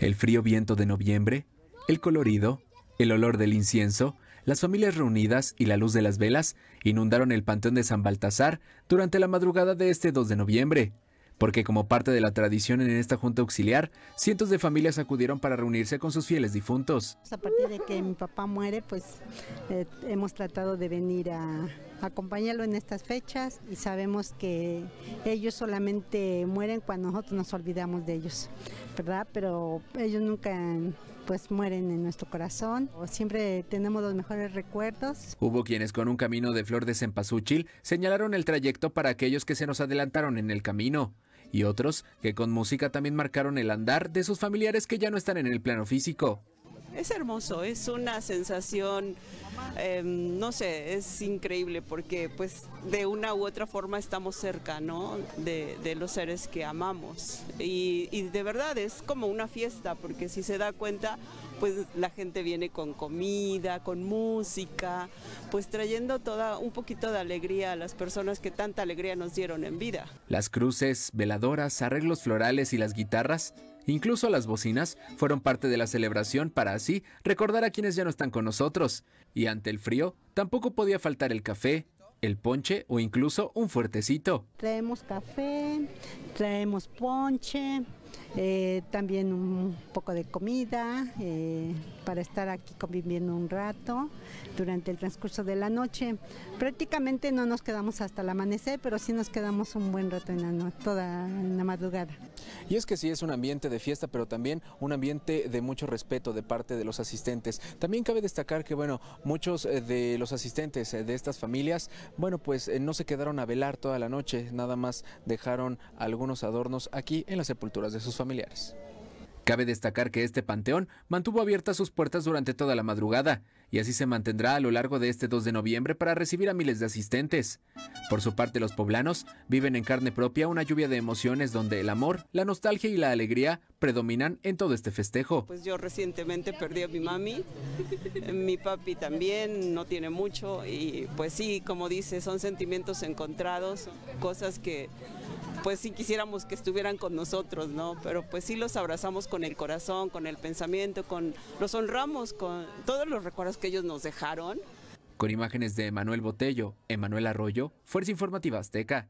El frío viento de noviembre, el colorido, el olor del incienso, las familias reunidas y la luz de las velas inundaron el Panteón de San Baltasar durante la madrugada de este 2 de noviembre, porque como parte de la tradición en esta junta auxiliar, cientos de familias acudieron para reunirse con sus fieles difuntos. Pues, a partir de que mi papá muere, pues eh, hemos tratado de venir a, Acompáñalo en estas fechas y sabemos que ellos solamente mueren cuando nosotros nos olvidamos de ellos, ¿verdad? Pero ellos nunca pues mueren en nuestro corazón. Siempre tenemos los mejores recuerdos. Hubo quienes con un camino de flor de cempasúchil señalaron el trayecto para aquellos que se nos adelantaron en el camino y otros que con música también marcaron el andar de sus familiares que ya no están en el plano físico es hermoso, es una sensación, em, no sé, es increíble porque pues de una u otra forma estamos cerca, ¿no? De, los seres que amamos. Y, y, de verdad es como una fiesta porque si se da cuenta, pues la gente viene con comida, con música, pues trayendo toda un poquito de alegría a las personas que tanta alegría nos dieron en vida. Las cruces, veladoras, arreglos florales y las guitarras Incluso las bocinas fueron parte de la celebración para así recordar a quienes ya no están con nosotros. Y ante el frío, tampoco podía faltar el café, el ponche o incluso un fuertecito. Traemos café, traemos ponche, eh, también un poco de comida eh, para estar aquí conviviendo un rato durante el transcurso de la noche. Prácticamente no nos quedamos hasta el amanecer, pero sí nos quedamos un buen rato en la, toda la madrugada. Y es que sí es un ambiente de fiesta, pero también un ambiente de mucho respeto de parte de los asistentes. También cabe destacar que, bueno, muchos eh, de los asistentes de estas familias, bueno, pues no se quedaron a velar toda la noche, nada más dejaron algunos adornos aquí en las sepulturas sus familiares. Cabe destacar que este panteón mantuvo abiertas sus puertas durante toda la madrugada y así se mantendrá a lo largo de este 2 de noviembre para recibir a miles de asistentes. Por su parte, los poblanos viven en carne propia una lluvia de emociones donde el amor, la nostalgia y la alegría predominan en todo este festejo. Pues yo recientemente perdí a mi mami, mi papi también, no tiene mucho y pues sí, como dice, son sentimientos encontrados, cosas que pues sí quisiéramos que estuvieran con nosotros, ¿no? Pero pues sí los abrazamos con el corazón, con el pensamiento, con los honramos con todos los recuerdos que ellos nos dejaron. Con imágenes de Emanuel Botello, Emanuel Arroyo, Fuerza Informativa Azteca.